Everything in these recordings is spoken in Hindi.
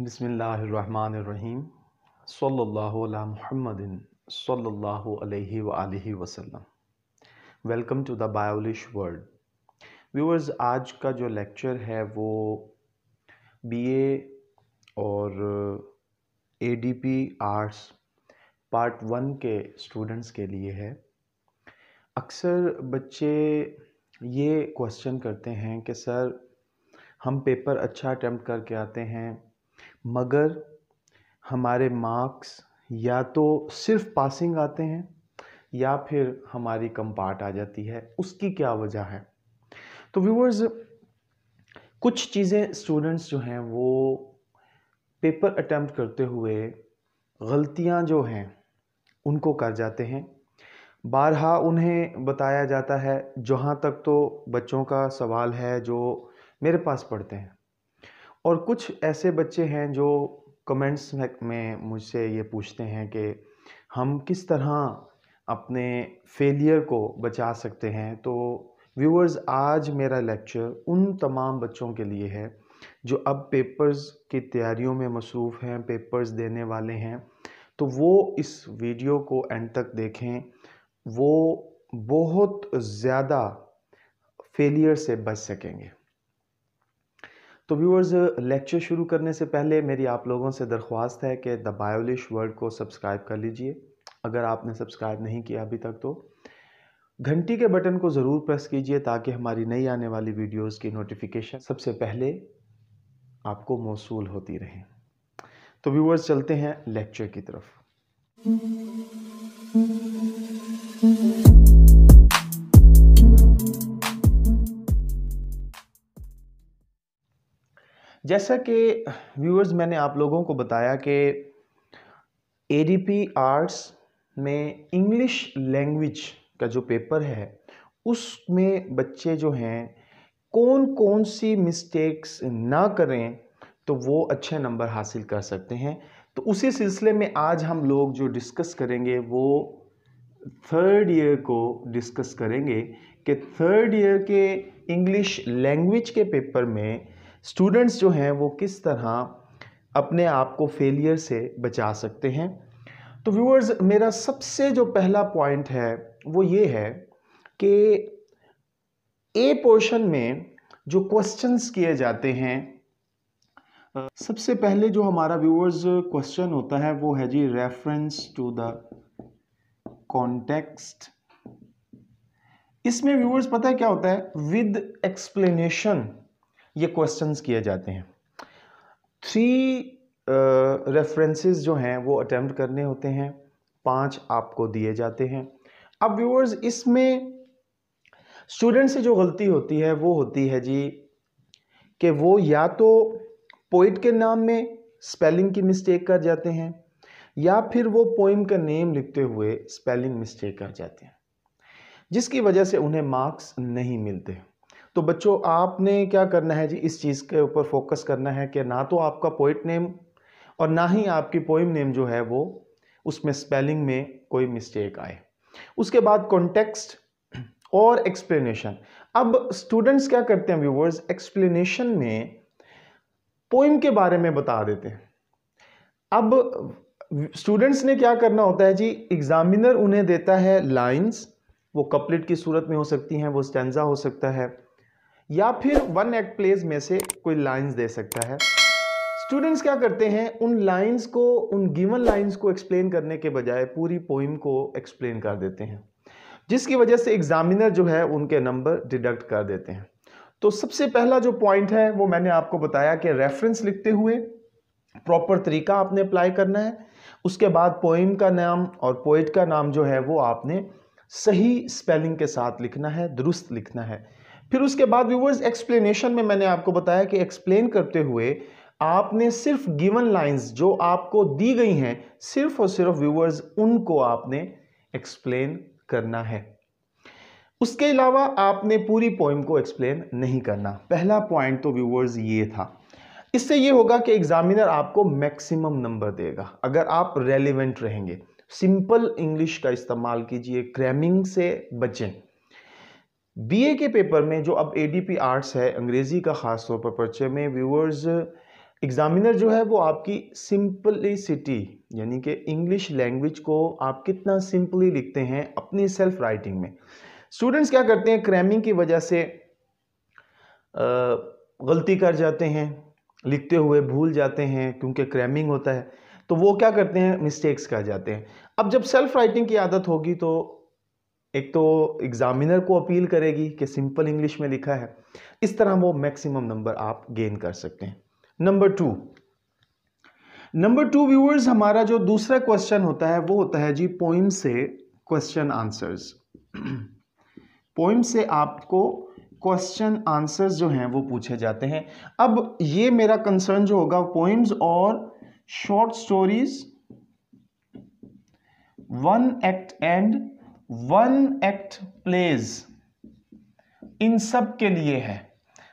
बसमीम सल्ला महमद सल्ला वसलम welcome to the Biolish world viewers आज का जो लेक्चर है वो बीए और एडीपी आर्ट्स पार्ट वन के स्टूडेंट्स के लिए है अक्सर बच्चे ये क्वेश्चन करते हैं कि सर हम पेपर अच्छा अटैम्प्ट करके आते हैं मगर हमारे मार्क्स या तो सिर्फ पासिंग आते हैं या फिर हमारी कम पार्ट आ जाती है उसकी क्या वजह है तो व्यूवर्स कुछ चीज़ें स्टूडेंट्स जो हैं वो पेपर अटैम्प्ट करते हुए गलतियां जो हैं उनको कर जाते हैं बारहा उन्हें बताया जाता है जहाँ तक तो बच्चों का सवाल है जो मेरे पास पढ़ते हैं और कुछ ऐसे बच्चे हैं जो कमेंट्स में मुझसे ये पूछते हैं कि हम किस तरह अपने फेलियर को बचा सकते हैं तो व्यूअर्स आज मेरा लेक्चर उन तमाम बच्चों के लिए है जो अब पेपर्स की तैयारियों में मसरूफ़ हैं पेपर्स देने वाले हैं तो वो इस वीडियो को एंड तक देखें वो बहुत ज़्यादा फेलियर से बच सकेंगे तो व्यूअर्स लेक्चर शुरू करने से पहले मेरी आप लोगों से दरख्वास्त है कि द बायोलिश वर्ल्ड को सब्सक्राइब कर लीजिए अगर आपने सब्सक्राइब नहीं किया अभी तक तो घंटी के बटन को ज़रूर प्रेस कीजिए ताकि हमारी नई आने वाली वीडियोस की नोटिफिकेशन सबसे पहले आपको मौसू होती रहे तो व्यूवर्स चलते हैं लेक्चर की तरफ जैसा कि व्यूअर्स मैंने आप लोगों को बताया कि ए आर्ट्स में इंग्लिश लैंग्वेज का जो पेपर है उसमें बच्चे जो हैं कौन कौन सी मिस्टेक्स ना करें तो वो अच्छे नंबर हासिल कर सकते हैं तो उसी सिलसिले में आज हम लोग जो डिस्कस करेंगे वो थर्ड ईयर को डिस्कस करेंगे कि थर्ड ईयर के इंग्लिश लैंग्वेज के पेपर में स्टूडेंट्स जो हैं वो किस तरह अपने आप को फेलियर से बचा सकते हैं तो व्यूअर्स मेरा सबसे जो पहला पॉइंट है वो ये है कि ए पोर्शन में जो क्वेश्चंस किए जाते हैं सबसे पहले जो हमारा व्यूअर्स क्वेश्चन होता है वो है जी रेफरेंस टू द कॉन्टेक्स्ट इसमें व्यूअर्स पता है क्या होता है विद एक्सप्लेनेशन ये क्वेश्चंस किए जाते हैं थ्री रेफरेंसेस uh, जो हैं वो अटैम्प्ट करने होते हैं पांच आपको दिए जाते हैं अब व्यूअर्स इसमें स्टूडेंट से जो गलती होती है वो होती है जी कि वो या तो पोइट के नाम में स्पेलिंग की मिस्टेक कर जाते हैं या फिर वो पोइम का नेम लिखते हुए स्पेलिंग मिस्टेक कर जाते हैं जिसकी वजह से उन्हें मार्क्स नहीं मिलते हैं तो बच्चों आपने क्या करना है जी इस चीज़ के ऊपर फोकस करना है कि ना तो आपका पोइट नेम और ना ही आपकी पोइम नेम जो है वो उसमें स्पेलिंग में कोई मिस्टेक आए उसके बाद कॉन्टेक्स्ट और एक्सप्लेनेशन अब स्टूडेंट्स क्या करते हैं व्यूवर्स एक्सप्लेनेशन में पोइम के बारे में बता देते हैं अब स्टूडेंट्स ने क्या करना होता है जी एग्जामिनर उन्हें देता है लाइंस वो कपलेट की सूरत में हो सकती हैं वो स्टेंजा हो सकता है या फिर वन एक्ट प्लेज में से कोई लाइंस दे सकता है स्टूडेंट्स क्या करते हैं उन लाइंस को उन गिवन लाइंस को एक्सप्लेन करने के बजाय पूरी पोइम को एक्सप्लेन कर देते हैं जिसकी वजह से एग्जामिनर जो है उनके नंबर डिडक्ट कर देते हैं तो सबसे पहला जो पॉइंट है वो मैंने आपको बताया कि रेफरेंस लिखते हुए प्रॉपर तरीका आपने अप्लाई करना है उसके बाद पोइम का नाम और पोइट का नाम जो है वो आपने सही स्पेलिंग के साथ लिखना है दुरुस्त लिखना है फिर उसके बाद व्यूवर्स एक्सप्लेनेशन में मैंने आपको बताया कि एक्सप्लेन करते हुए आपने सिर्फ गिवन लाइंस जो आपको दी गई हैं सिर्फ और सिर्फ व्यूवर्स उनको आपने एक्सप्लेन करना है उसके अलावा आपने पूरी पोइम को एक्सप्लेन नहीं करना पहला पॉइंट तो व्यूवर्स ये था इससे ये होगा कि एग्जामिनर आपको मैक्सिमम नंबर देगा अगर आप रेलिवेंट रहेंगे सिंपल इंग्लिश का इस्तेमाल कीजिए क्रैमिंग से बचें बीए के पेपर में जो अब एडीपी आर्ट्स है अंग्रेज़ी का ख़ास तौर पर पर्चे में व्यूअर्स एग्ज़ामिनर जो है वो आपकी सिंपलिसिटी यानी कि इंग्लिश लैंग्वेज को आप कितना सिंपली लिखते हैं अपनी सेल्फ राइटिंग में स्टूडेंट्स क्या करते हैं क्रैमिंग की वजह से गलती कर जाते हैं लिखते हुए भूल जाते हैं क्योंकि क्रैमिंग होता है तो वो क्या करते हैं मिस्टेक्स कर जाते हैं अब जब सेल्फ राइटिंग की आदत होगी तो एक तो एग्ज़ामिनर को अपील करेगी कि सिंपल इंग्लिश में लिखा है इस तरह वो मैक्सिमम नंबर आप गेन कर सकते हैं number two number two viewers हमारा जो दूसरा क्वेश्चन होता है वो होता है जी पोइम से क्वेश्चन आंसर्स पोइम से आपको क्वेश्चन आंसर्स जो हैं वो पूछे जाते हैं अब ये मेरा कंसर्न जो होगा पोइम्स और short stories one act and one act plays इन सब के लिए है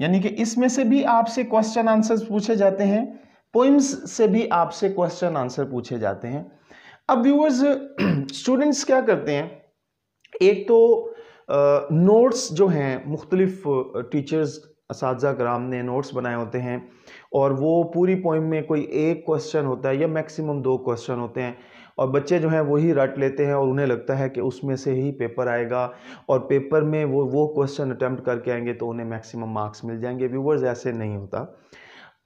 यानी कि इसमें से भी आपसे क्वेश्चन आंसर पूछे जाते हैं पोइम्स से भी आपसे क्वेश्चन आंसर पूछे जाते हैं अब व्यूअर्स स्टूडेंट्स क्या करते हैं एक तो नोट्स uh, जो हैं मुख्तलिफ टीचर्स इस कराम ने नोट्स बनाए होते हैं और वो पूरी पोइम में कोई एक क्वेश्चन होता है या मैक्सिमम दो क्वेश्चन होते हैं और बच्चे जो हैं वही रट लेते हैं और उन्हें लगता है कि उसमें से ही पेपर आएगा और पेपर में वो वो क्वेश्चन अटैम्प्ट करके आएंगे तो उन्हें मैक्सिमम मार्क्स मिल जाएंगे व्यूवर्स ऐसे नहीं होता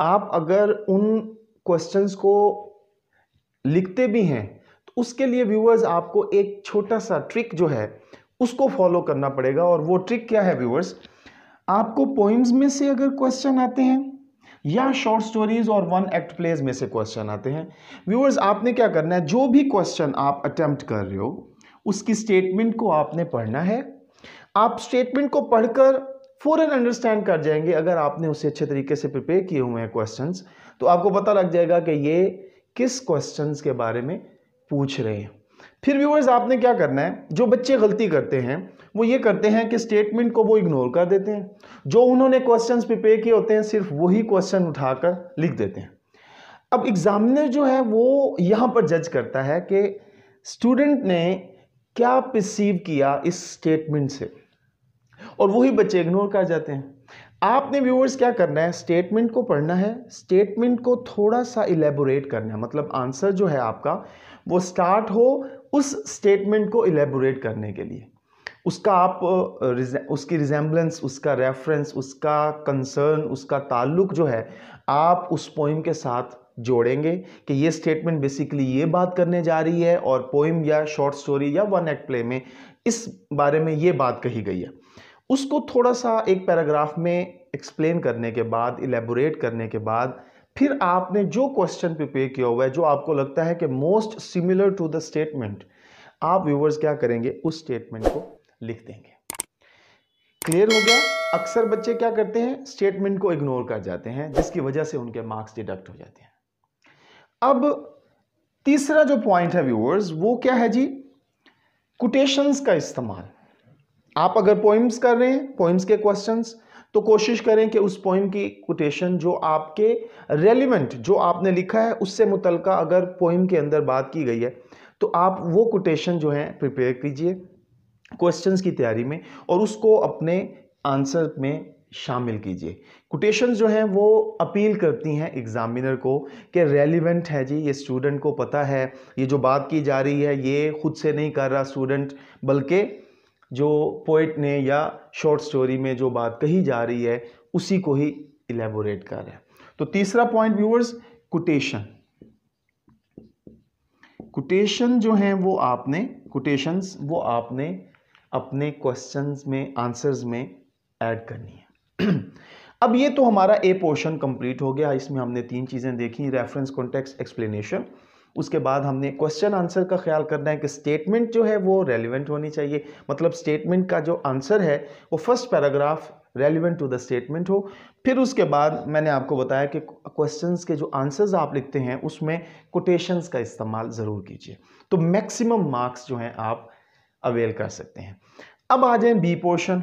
आप अगर उन क्वेश्चंस को लिखते भी हैं तो उसके लिए व्यूवर्स आपको एक छोटा सा ट्रिक जो है उसको फॉलो करना पड़ेगा और वो ट्रिक क्या है व्यूवर्स आपको पोइम्स में से अगर क्वेश्चन आते हैं या शॉर्ट स्टोरीज और वन एक्ट प्लेज में से क्वेश्चन आते हैं व्यूअर्स आपने क्या करना है जो भी क्वेश्चन आप अटैम्प्ट कर रहे हो उसकी स्टेटमेंट को आपने पढ़ना है आप स्टेटमेंट को पढ़कर फ़ौरन अंडरस्टैंड कर जाएंगे अगर आपने उसे अच्छे तरीके से प्रिपेयर किए हुए हैं क्वेश्चन तो आपको पता लग जाएगा कि ये किस क्वेश्चन के बारे में पूछ रहे हैं फिर व्यूअर्स आपने क्या करना है जो बच्चे गलती करते हैं वो ये करते हैं कि स्टेटमेंट को वो इग्नोर कर देते हैं जो उन्होंने क्वेश्चन प्रिपेयर किए होते हैं सिर्फ वही क्वेश्चन उठाकर लिख देते हैं अब एग्ज़ामिनर जो है वो यहाँ पर जज करता है कि स्टूडेंट ने क्या प्रसीव किया इस स्टेटमेंट से और वही बच्चे इग्नोर कर जाते हैं आपने व्यूअर्स क्या करना है स्टेटमेंट को पढ़ना है स्टेटमेंट को थोड़ा सा इलेबोरेट करना है मतलब आंसर जो है आपका वो स्टार्ट हो उस स्टेटमेंट को इलेबोरेट करने के लिए उसका आप उसकी रिजेम्बलेंस उसका रेफरेंस उसका कंसर्न उसका ताल्लुक जो है आप उस पोइम के साथ जोड़ेंगे कि ये स्टेटमेंट बेसिकली ये बात करने जा रही है और पोइम या शॉर्ट स्टोरी या वन एक्ट प्ले में इस बारे में ये बात कही गई है उसको थोड़ा सा एक पैराग्राफ में एक्सप्लेन करने के बाद इलेबोरेट करने के बाद फिर आपने जो क्वेश्चन पे पे किया हुआ है जो आपको लगता है कि most similar to the statement आप व्यूवर्स क्या करेंगे उस स्टेटमेंट को लिख देंगे क्लियर हो गया अक्सर बच्चे क्या करते हैं स्टेटमेंट को इग्नोर कर जाते हैं जिसकी वजह से उनके मार्क्स डिडक्ट हो जाते हैं अब तीसरा जो पॉइंट है व्यूअर्स वो क्या है जी कोटेशंस का इस्तेमाल आप अगर पोइम्स कर रहे हैं पोइम्स के क्वेश्चंस तो कोशिश करें कि उस पोइम की कोटेशन जो आपके रेलिवेंट जो आपने लिखा है उससे मुतल अगर पोइम के अंदर बात की गई है तो आप वो कोटेशन जो है प्रिपेयर कीजिए क्वेश्चंस की तैयारी में और उसको अपने आंसर में शामिल कीजिए कोटेशन जो हैं वो अपील करती हैं एग्ज़ामिनर को कि रेलिवेंट है जी ये स्टूडेंट को पता है ये जो बात की जा रही है ये खुद से नहीं कर रहा स्टूडेंट बल्कि जो पोइट ने या शॉर्ट स्टोरी में जो बात कही जा रही है उसी को ही इलेबोरेट कर रहा है तो तीसरा पॉइंट व्यूअर्स कोटेशन कोटेशन जो हैं वो आपने कोटेशंस वो आपने अपने क्वेश्चंस में आंसर्स में ऐड करनी है अब ये तो हमारा ए पोर्शन कंप्लीट हो गया इसमें हमने तीन चीज़ें देखी रेफरेंस कॉन्टेक्स्ट एक्सप्लेनेशन उसके बाद हमने क्वेश्चन आंसर का ख्याल करना है कि स्टेटमेंट जो है वो रेलिवेंट होनी चाहिए मतलब स्टेटमेंट का जो आंसर है वो first paragraph relevant to the statement हो फिर उसके बाद मैंने आपको बताया कि क्वेश्चंस के जो आंसर्स आप लिखते हैं उसमें कोटेशंस का इस्तेमाल ज़रूर कीजिए तो मैक्सिमम मार्क्स जो हैं आप अवेल कर सकते हैं अब आ जाए बी पोर्शन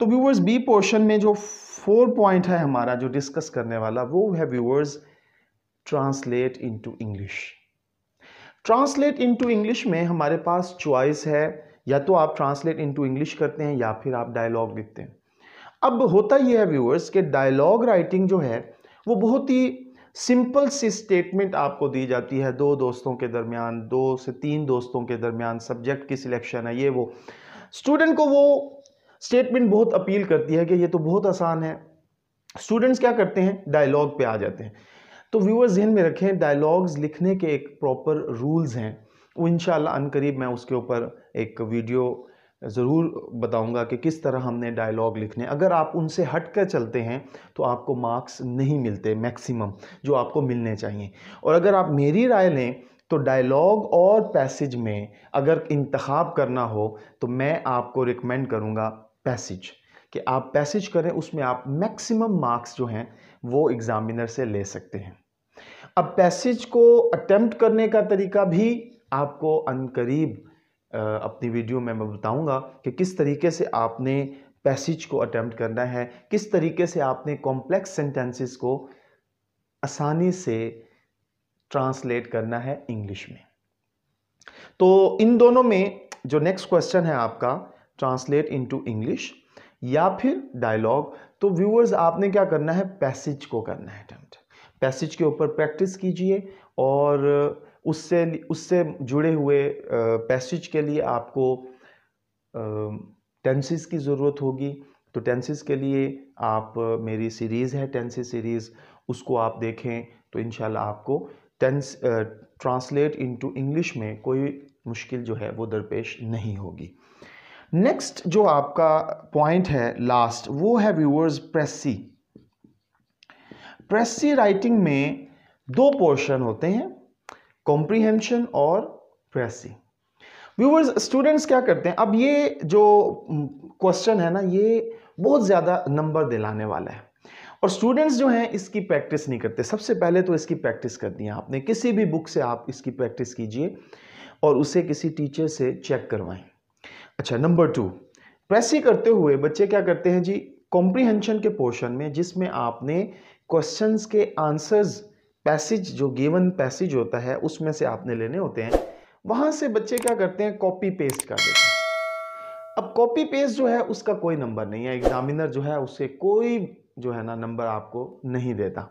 तो व्यूवर्स बी पोर्शन में जो फोर पॉइंट है हमारा जो डिस्कस करने वाला वो है viewers translate into English translate into English में हमारे पास चॉइस है या तो आप ट्रांसलेट इनटू इंग्लिश करते हैं या फिर आप डायलॉग लिखते हैं अब होता यह है व्यूअर्स कि डायलॉग राइटिंग जो है वो बहुत ही सिंपल सी स्टेटमेंट आपको दी जाती है दो दोस्तों के दरमियान दो से तीन दोस्तों के दरमियान सब्जेक्ट की सिलेक्शन है ये वो स्टूडेंट को वो स्टेटमेंट बहुत अपील करती है कि ये तो बहुत आसान है स्टूडेंट्स क्या करते हैं डायलॉग पे आ जाते हैं तो व्यूअर्स जहन में रखें डायलॉग्स लिखने के एक प्रॉपर रूल्स हैं वो इन अनकरीब मैं उसके ऊपर एक वीडियो ज़रूर बताऊंगा कि किस तरह हमने डायलॉग लिखने अगर आप उनसे हट कर चलते हैं तो आपको मार्क्स नहीं मिलते मैक्सिमम जो आपको मिलने चाहिए और अगर आप मेरी राय लें तो डायलॉग और पैसेज में अगर इंतखब करना हो तो मैं आपको रिकमेंड करूँगा पैसेज कि आप पैसेज करें उसमें आप मैक्सिमम मार्क्स जो हैं वो एग्ज़ामिनर से ले सकते हैं अब पैसेज को अटेम्प्ट करने का तरीका भी आपको अनकरीब अपनी वीडियो में मैं बताऊंगा कि किस तरीके से आपने पैसेज को अटेम्प्ट करना है किस तरीके से आपने कॉम्प्लेक्स सेंटेंसेस को आसानी से ट्रांसलेट करना है इंग्लिश में तो इन दोनों में जो नेक्स्ट क्वेश्चन है आपका ट्रांसलेट इनटू इंग्लिश या फिर डायलॉग तो व्यूअर्स आपने क्या करना है पैसेज को करना है पैसेज के ऊपर प्रैक्टिस कीजिए और उससे उससे जुड़े हुए पैसेज के लिए आपको टेंसिस की ज़रूरत होगी तो टेंसिस के लिए आप मेरी सीरीज़ है टेंसिस सीरीज़ उसको आप देखें तो इन आपको टेंस ट्रांसलेट इनटू इंग्लिश में कोई मुश्किल जो है वो दरपेश नहीं होगी नेक्स्ट जो आपका पॉइंट है लास्ट वो है व्यूअर्स प्रेसी प्रेसी राइटिंग में दो पोर्शन होते हैं कॉम्प्रीहेंशन और प्रेसी व्यूवर्स स्टूडेंट्स क्या करते हैं अब ये जो क्वेश्चन है ना ये बहुत ज़्यादा नंबर दिलाने वाला है और स्टूडेंट्स जो हैं इसकी प्रैक्टिस नहीं करते सबसे पहले तो इसकी प्रैक्टिस कर है आपने किसी भी बुक से आप इसकी प्रैक्टिस कीजिए और उसे किसी टीचर से चेक करवाएं अच्छा नंबर टू प्रेसी करते हुए बच्चे क्या करते हैं जी कॉम्प्रीहेंशन के पोर्शन में जिसमें आपने क्वेश्चंस के आंसर्स पैसेज जो गिवन पैसेज होता है उसमें से आपने लेने होते हैं वहाँ से बच्चे क्या करते हैं कॉपी पेस्ट कर देते हैं अब कॉपी पेस्ट जो है उसका कोई नंबर नहीं है एग्जामिनर जो है उसे कोई जो है ना नंबर आपको नहीं देता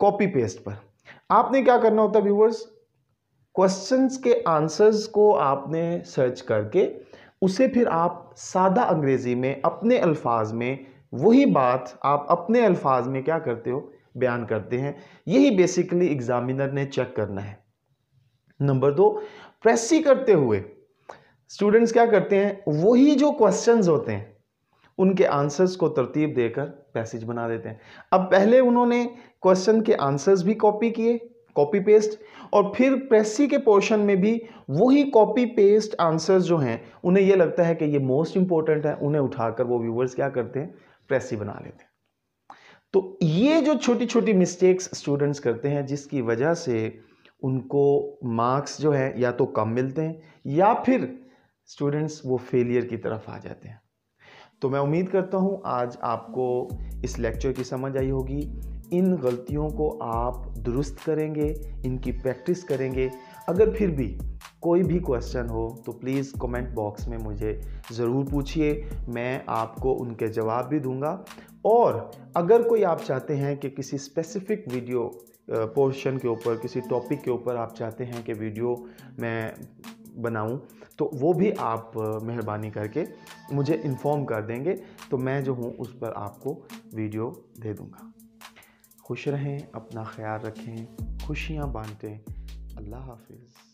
कॉपी पेस्ट पर आपने क्या करना होता है व्यूवर्स क्वेश्चंस के आंसर्स को आपने सर्च करके उसे फिर आप सादा अंग्रेज़ी में अपने अल्फाज में वही बात आप अपने अल्फाज में क्या करते हो बयान करते हैं यही बेसिकली एग्जामिनर ने चेक करना है नंबर दो प्रेसी करते हुए स्टूडेंट्स क्या करते हैं वही जो क्वेश्चंस होते हैं उनके आंसर्स को तरतीब देकर पैसेज बना देते हैं अब पहले उन्होंने क्वेश्चन के आंसर्स भी कॉपी किए कॉपी पेस्ट और फिर प्रेसी के पोर्शन में भी वही कॉपी पेस्ट आंसर्स जो हैं उन्हें ये लगता है कि ये मोस्ट इंपॉर्टेंट है उन्हें उठाकर वो व्यूवर्स क्या करते हैं प्रेसी बना लेते तो ये जो छोटी छोटी मिस्टेक्स स्टूडेंट्स करते हैं जिसकी वजह से उनको मार्क्स जो है या तो कम मिलते हैं या फिर स्टूडेंट्स वो फेलियर की तरफ आ जाते हैं तो मैं उम्मीद करता हूँ आज आपको इस लेक्चर की समझ आई होगी इन गलतियों को आप दुरुस्त करेंगे इनकी प्रैक्टिस करेंगे अगर फिर भी कोई भी क्वेश्चन हो तो प्लीज़ कमेंट बॉक्स में मुझे ज़रूर पूछिए मैं आपको उनके जवाब भी दूंगा और अगर कोई आप चाहते हैं कि किसी स्पेसिफिक वीडियो पोर्शन के ऊपर किसी टॉपिक के ऊपर आप चाहते हैं कि वीडियो मैं बनाऊं तो वो भी आप मेहरबानी करके मुझे इन्फॉर्म कर देंगे तो मैं जो हूँ उस पर आपको वीडियो दे दूँगा खुश रहें अपना ख्याल रखें खुशियाँ बांटें अल्लाह हाफिज़